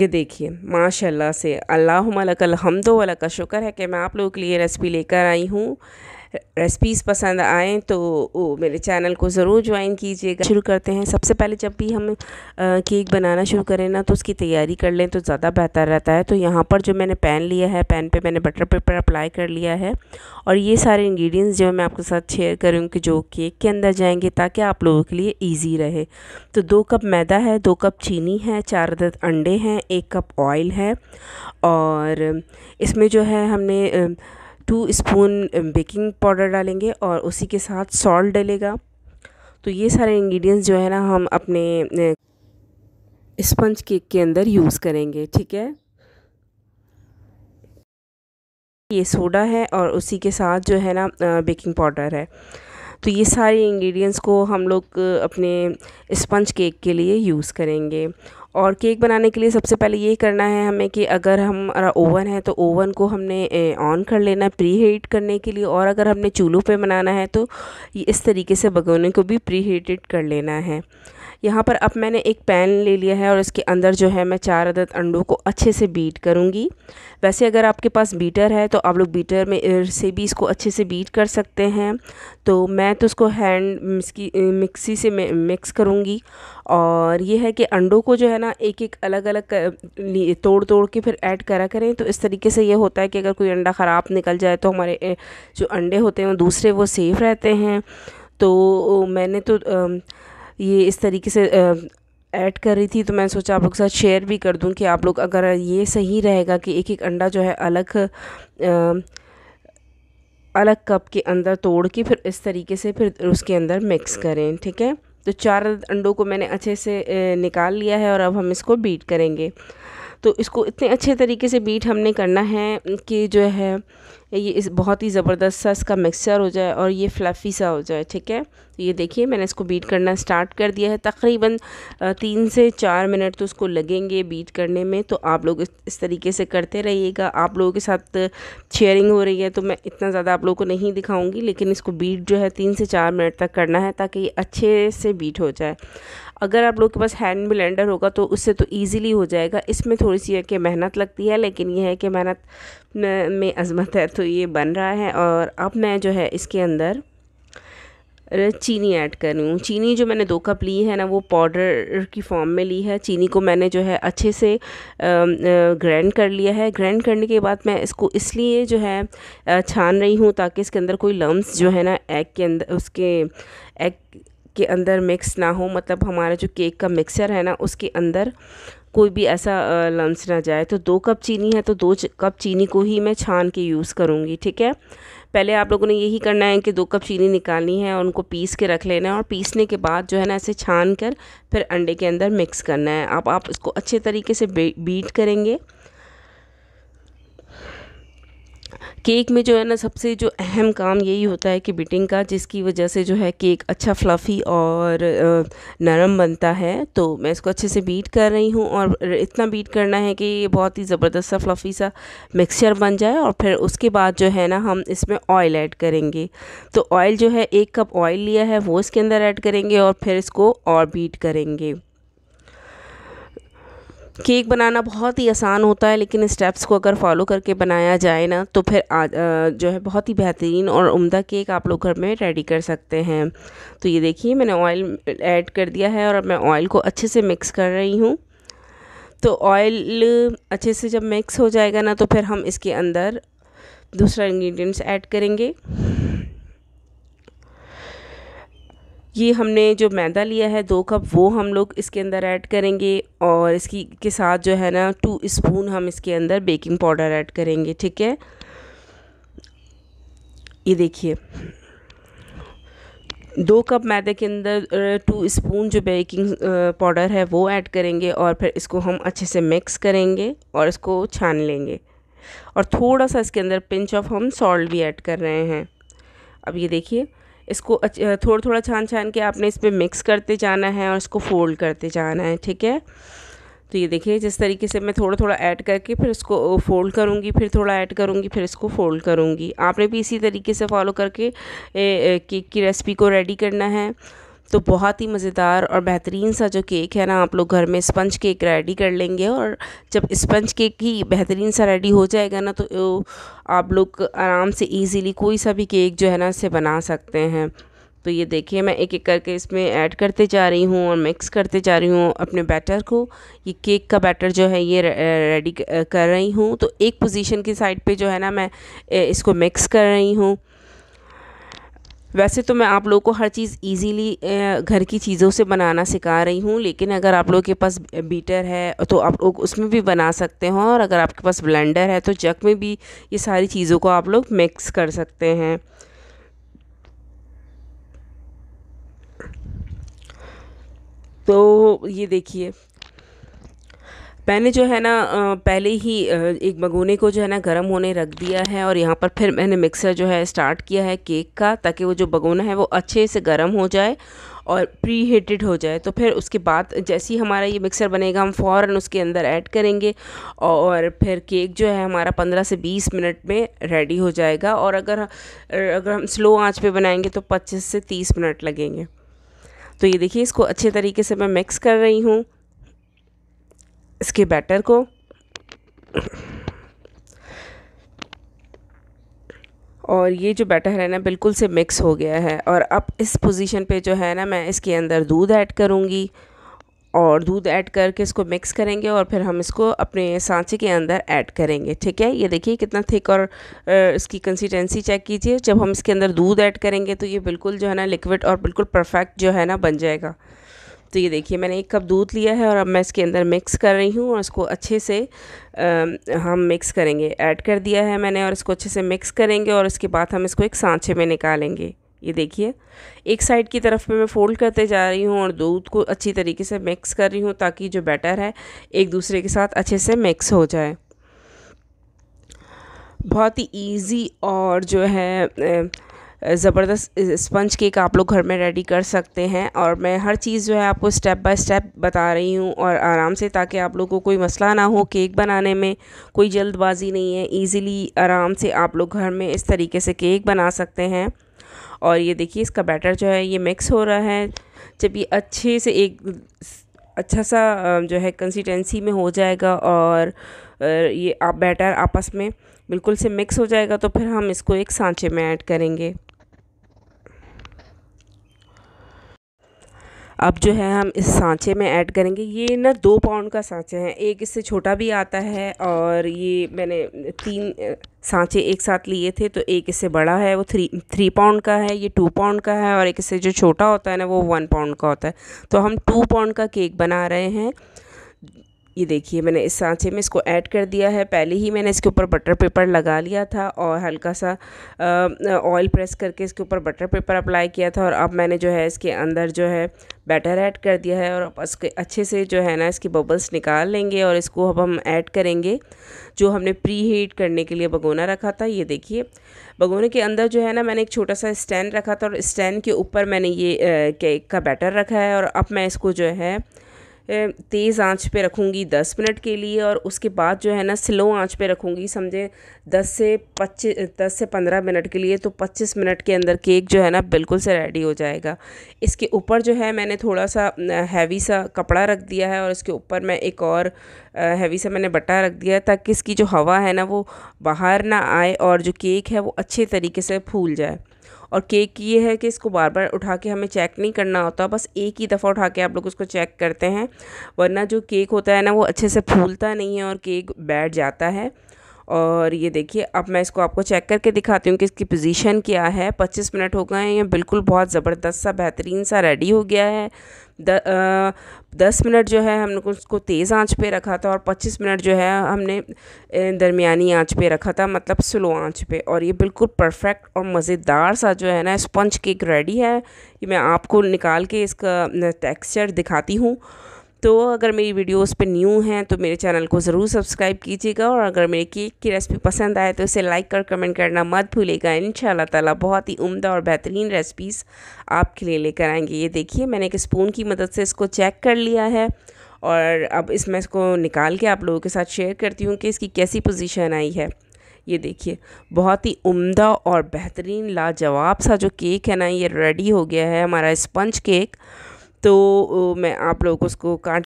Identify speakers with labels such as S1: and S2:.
S1: ये देखिए माशाल्लाह से अल्लाह हमदो वाला का शुक्र है कि मैं आप लोगों के लिए रेसिपी लेकर आई हूँ रेसिपीज़ पसंद आएँ तो वो मेरे चैनल को ज़रूर ज्वाइन कीजिएगा शुरू करते हैं सबसे पहले जब भी हम केक बनाना शुरू करें ना तो उसकी तैयारी कर लें तो ज़्यादा बेहतर रहता है तो यहाँ पर जो मैंने पैन लिया है पैन पे मैंने बटर पेपर अप्लाई कर लिया है और ये सारे इंग्रेडिएंट्स जो है मैं आपके साथ शेयर करूँगी जो केक के अंदर जाएंगे ताकि आप लोगों के लिए ईजी रहे तो दो कप मैदा है दो कप चीनी है चार अदद अंडे हैं एक कप ऑयल है और इसमें जो है हमने टू स्पून बेकिंग पाउडर डालेंगे और उसी के साथ सॉल्ट डलेगा तो ये सारे इंग्रेडिएंट्स जो है ना हम अपने स्पंज uh, केक के अंदर यूज़ करेंगे ठीक है ये सोडा है और उसी के साथ जो है ना बेकिंग uh, पाउडर है तो ये सारे इंग्रेडिएंट्स को हम लोग uh, अपने स्पंज केक के लिए यूज़ करेंगे और केक बनाने के लिए सबसे पहले ये करना है हमें कि अगर हमारा ओवन है तो ओवन को हमने ऑन कर लेना है प्री हीट करने के लिए और अगर हमने चूल्हों पे बनाना है तो इस तरीके से भगोने को भी प्री हीटेड कर लेना है यहाँ पर अब मैंने एक पैन ले लिया है और इसके अंदर जो है मैं चार अदद अंडों को अच्छे से बीट करूँगी वैसे अगर आपके पास बीटर है तो आप लोग बीटर में से भी इसको अच्छे से बीट कर सकते हैं तो मैं तो उसको हैंड मिक्सी मिक्सी से मिक्स करूँगी और ये है कि अंडों को जो है ना एक एक अलग अलग तोड़ तोड़ के फिर ऐड करा करें तो इस तरीके से ये होता है कि अगर कोई अंडा ख़राब निकल जाए तो हमारे जो अंडे होते हैं दूसरे वो सेफ़ रहते हैं तो मैंने तो ये इस तरीके से ऐड कर रही थी तो मैंने सोचा आप लोग के साथ शेयर भी कर दूं कि आप लोग अगर ये सही रहेगा कि एक एक अंडा जो है अलग आ, अलग कप के अंदर तोड़ के फिर इस तरीके से फिर उसके अंदर मिक्स करें ठीक है तो चार अंडों को मैंने अच्छे से निकाल लिया है और अब हम इसको बीट करेंगे तो इसको इतने अच्छे तरीके से बीट हमने करना है कि जो है ये इस बहुत ही ज़बरदस्त सा इसका मिक्सचर हो जाए और ये फ्लफ़ी सा हो जाए ठीक है तो ये देखिए मैंने इसको बीट करना स्टार्ट कर दिया है तकरीबन तीन से चार मिनट तो उसको लगेंगे बीट करने में तो आप लोग इस तरीके से करते रहिएगा आप लोगों के साथ शेयरिंग हो रही है तो मैं इतना ज़्यादा आप लोगों को नहीं दिखाऊँगी लेकिन इसको बीट जो है तीन से चार मिनट तक करना है ताकि ये अच्छे से बीट हो जाए अगर आप लोग के पास हैंड ब्लेंडर होगा तो उससे तो ईज़िली हो जाएगा इसमें थोड़ी सी है कि मेहनत लगती है लेकिन यह है कि मेहनत में अजमत है तो तो ये बन रहा है और अब मैं जो है इसके अंदर चीनी ऐड कर रही हूँ चीनी जो मैंने दो कप ली है ना वो पाउडर की फॉर्म में ली है चीनी को मैंने जो है अच्छे से ग्रैंड कर लिया है ग्रैंड करने के बाद मैं इसको इसलिए जो है छान रही हूँ ताकि इसके अंदर कोई लम्ब जो है ना एग के अंदर उसके एग के अंदर मिक्स ना हो मतलब हमारा जो केक का मिक्सर है ना उसके अंदर कोई भी ऐसा लम्स ना जाए तो दो कप चीनी है तो दो कप चीनी को ही मैं छान के यूज़ करूँगी ठीक है पहले आप लोगों ने यही करना है कि दो कप चीनी निकालनी है और उनको पीस के रख लेना है और पीसने के बाद जो है ना ऐसे छान कर फिर अंडे के अंदर मिक्स करना है आप आप इसको अच्छे तरीके से बीट करेंगे केक में जो है ना सबसे जो अहम काम यही होता है कि बिटिंग का जिसकी वजह से जो है केक अच्छा फ्लफ़ी और नरम बनता है तो मैं इसको अच्छे से बीट कर रही हूँ और इतना बीट करना है कि ये बहुत ही ज़बरदस्त सा फ्लफ़ी सा मिक्सचर बन जाए और फिर उसके बाद जो है ना हम इसमें ऑयल ऐड करेंगे तो ऑयल जो है एक कप ऑयल लिया है वो इसके अंदर ऐड करेंगे और फिर इसको और बीट करेंगे केक बनाना बहुत ही आसान होता है लेकिन स्टेप्स को अगर फॉलो करके बनाया जाए ना तो फिर आ, जो है बहुत ही बेहतरीन और उम्दा केक आप लोग घर में रेडी कर सकते हैं तो ये देखिए मैंने ऑयल ऐड कर दिया है और अब मैं ऑयल को अच्छे से मिक्स कर रही हूँ तो ऑयल अच्छे से जब मिक्स हो जाएगा ना तो फिर हम इसके अंदर दूसरा इंग्रेडिएंट्स ऐड करेंगे ये हमने जो मैदा लिया है दो कप वो हम लोग इसके अंदर ऐड करेंगे और इसकी के साथ जो है ना टू स्पून हम इसके अंदर बेकिंग पाउडर ऐड करेंगे ठीक है ये देखिए दो कप मैदे के अंदर टू स्पून जो बेकिंग पाउडर है वो ऐड करेंगे और फिर इसको हम अच्छे से मिक्स करेंगे और इसको छान लेंगे और थोड़ा सा इसके अंदर पिंच ऑफ हम सॉल्ट भी ऐड कर रहे हैं अब ये देखिए इसको थोड़ा थोड़ा छान छान के आपने इस पर मिक्स करते जाना है और इसको फोल्ड करते जाना है ठीक है तो ये देखिए जिस तरीके से मैं थोड़ा थोड़ा ऐड करके फिर इसको फोल्ड करूँगी फिर थोड़ा ऐड करूँगी फिर इसको फोल्ड करूँगी आपने भी इसी तरीके से फॉलो करके केक की रेसिपी को रेडी करना है तो बहुत ही मज़ेदार और बेहतरीन सा जो केक है ना आप लोग घर में स्पंज केक रेडी कर लेंगे और जब स्पंज केक ही बेहतरीन सा रेडी हो जाएगा ना तो आप लोग आराम से ईजीली कोई सा भी केक जो है ना इसे बना सकते हैं तो ये देखिए मैं एक एक करके इसमें ऐड करते जा रही हूँ और मिक्स करते जा रही हूँ अपने बैटर को ये केक का बैटर जो है ये रेडी कर रही हूँ तो एक पोजीशन की साइड पे जो है ना मैं इसको मिक्स कर रही हूँ वैसे तो मैं आप लोगों को हर चीज़ इजीली घर की चीज़ों से बनाना सिखा रही हूँ लेकिन अगर आप लोगों के पास बीटर है तो आप लोग उसमें भी बना सकते हो और अगर आपके पास ब्लेंडर है तो जग में भी ये सारी चीज़ों को आप लोग मिक्स कर सकते हैं तो ये देखिए मैंने जो है ना पहले ही एक भगोने को जो है ना गर्म होने रख दिया है और यहाँ पर फिर मैंने मिक्सर जो है स्टार्ट किया है केक का ताकि वो जो भगोना है वो अच्छे से गर्म हो जाए और प्री हीटेड हो जाए तो फिर उसके बाद जैसे ही हमारा ये मिक्सर बनेगा हम फ़ौर उसके अंदर ऐड करेंगे और फिर केक जो है हमारा 15 से 20 मिनट में रेडी हो जाएगा और अगर अगर हम स्लो आँच पर बनाएंगे तो पच्चीस से तीस मिनट लगेंगे तो ये देखिए इसको अच्छे तरीके से मैं मिक्स कर रही हूँ इसके बैटर को और ये जो बैटर है ना बिल्कुल से मिक्स हो गया है और अब इस पोजीशन पे जो है ना मैं इसके अंदर दूध ऐड करूँगी और दूध ऐड करके इसको मिक्स करेंगे और फिर हम इसको अपने सांचे के अंदर ऐड करेंगे ठीक है ये देखिए कितना थिक और इसकी कंसिस्टेंसी चेक कीजिए जब हम इसके अंदर दूध ऐड करेंगे तो ये बिल्कुल जो है ना लिक्विड और बिल्कुल परफेक्ट जो है ना बन जाएगा तो ये देखिए मैंने एक कप दूध लिया है और अब मैं इसके अंदर मिक्स कर रही हूँ और इसको अच्छे से आ, हम मिक्स करेंगे ऐड कर दिया है मैंने और इसको अच्छे से मिक्स करेंगे और इसके बाद हम इसको एक सांचे में निकालेंगे ये देखिए एक साइड की तरफ पे मैं फ़ोल्ड करते जा रही हूँ और दूध को अच्छी तरीके से मिक्स कर रही हूँ ताकि जो बैटर है एक दूसरे के साथ अच्छे से मिक्स हो जाए बहुत ही ईजी और जो है ज़बरदस्त स्पंज केक आप लोग घर में रेडी कर सकते हैं और मैं हर चीज़ जो है आपको स्टेप बाय स्टेप बता रही हूँ और आराम से ताकि आप लोगों को कोई मसला ना हो केक बनाने में कोई जल्दबाजी नहीं है इजीली आराम से आप लोग घर में इस तरीके से केक बना सकते हैं और ये देखिए इसका बैटर जो है ये मिक्स हो रहा है जब ये अच्छे से एक अच्छा सा जो है कंसिस्टेंसी में हो जाएगा और ये आप बैटर आपस में बिल्कुल से मिक्स हो जाएगा तो फिर हम इसको एक सांचे में ऐड करेंगे अब जो है हम इस सांचे में ऐड करेंगे ये ना दो पाउंड का सांचे हैं एक इससे छोटा भी आता है और ये मैंने तीन सांचे एक साथ लिए थे तो एक इससे बड़ा है वो थ्री थ्री पाउंड का है ये टू पाउंड का है और एक इससे जो छोटा होता है ना वो वन पाउंड का होता है तो हम टू पाउंड का केक बना रहे हैं ये देखिए मैंने इस सांचे में इसको ऐड कर दिया है पहले ही मैंने इसके ऊपर बटर पेपर लगा लिया था और हल्का सा ऑयल प्रेस करके इसके ऊपर बटर पेपर अप्लाई किया था और अब मैंने जो है इसके अंदर जो है बैटर ऐड कर दिया है और अब इसके अच्छे से जो है ना इसके बबल्स निकाल लेंगे और इसको अब हम ऐड करेंगे जो हमने प्री हीट करने के लिए भगोना रखा था ये देखिए भगोने के अंदर जो है ना मैंने एक छोटा सा स्टैंड रखा था और स्टैंड के ऊपर मैंने ये केक का बैटर रखा है और अब मैं इसको जो है तेज़ आंच पे रखूँगी दस मिनट के लिए और उसके बाद जो है ना स्लो आंच पे रखूँगी समझे दस से पच्चीस दस से पंद्रह मिनट के लिए तो पच्चीस मिनट के अंदर केक जो है ना बिल्कुल से रेडी हो जाएगा इसके ऊपर जो है मैंने थोड़ा सा हैवी सा कपड़ा रख दिया है और इसके ऊपर मैं एक और हैवी सा मैंने बटा रख दिया है ताकि इसकी जो हवा है ना वो बाहर ना आए और जो केक है वो अच्छे तरीके से फूल जाए और केक ये है कि इसको बार बार उठा के हमें चेक नहीं करना होता बस एक ही दफ़ा उठा के आप लोग उसको चेक करते हैं वरना जो केक होता है ना वो अच्छे से फूलता नहीं है और केक बैठ जाता है और ये देखिए अब मैं इसको आपको चेक करके दिखाती हूँ कि इसकी पोजीशन क्या है 25 मिनट हो गए हैं ये बिल्कुल बहुत ज़बरदस्त सा बेहतरीन सा रेडी हो गया है द, आ, दस मिनट जो है हमने उसको तेज़ आंच पे रखा था और 25 मिनट जो है हमने दरमियानी आंच पे रखा था मतलब स्लो आंच पे और ये बिल्कुल परफेक्ट और मज़ेदार सा जो है ना स्पंज केक रेडी है ये मैं आपको निकाल के इसका टेक्सचर दिखाती हूँ तो अगर मेरी वीडियोस पे न्यू हैं तो मेरे चैनल को ज़रूर सब्सक्राइब कीजिएगा और अगर मेरे केक की रेसिपी पसंद आए तो इसे लाइक और कमेंट करना मत भूलेगा इन ताला बहुत ही उम्दा और बेहतरीन रेसिपीज़ आपके लिए लेकर आएंगे ये देखिए मैंने एक स्पून की मदद से इसको चेक कर लिया है और अब इसमें इसको निकाल के आप लोगों के साथ शेयर करती हूँ कि इसकी कैसी पोजीशन आई है ये देखिए बहुत ही उम्दा और बेहतरीन लाजवाब सा जो केक है ना ये रेडी हो गया है हमारा स्पंज केक तो मैं आप लोगों को उसको काट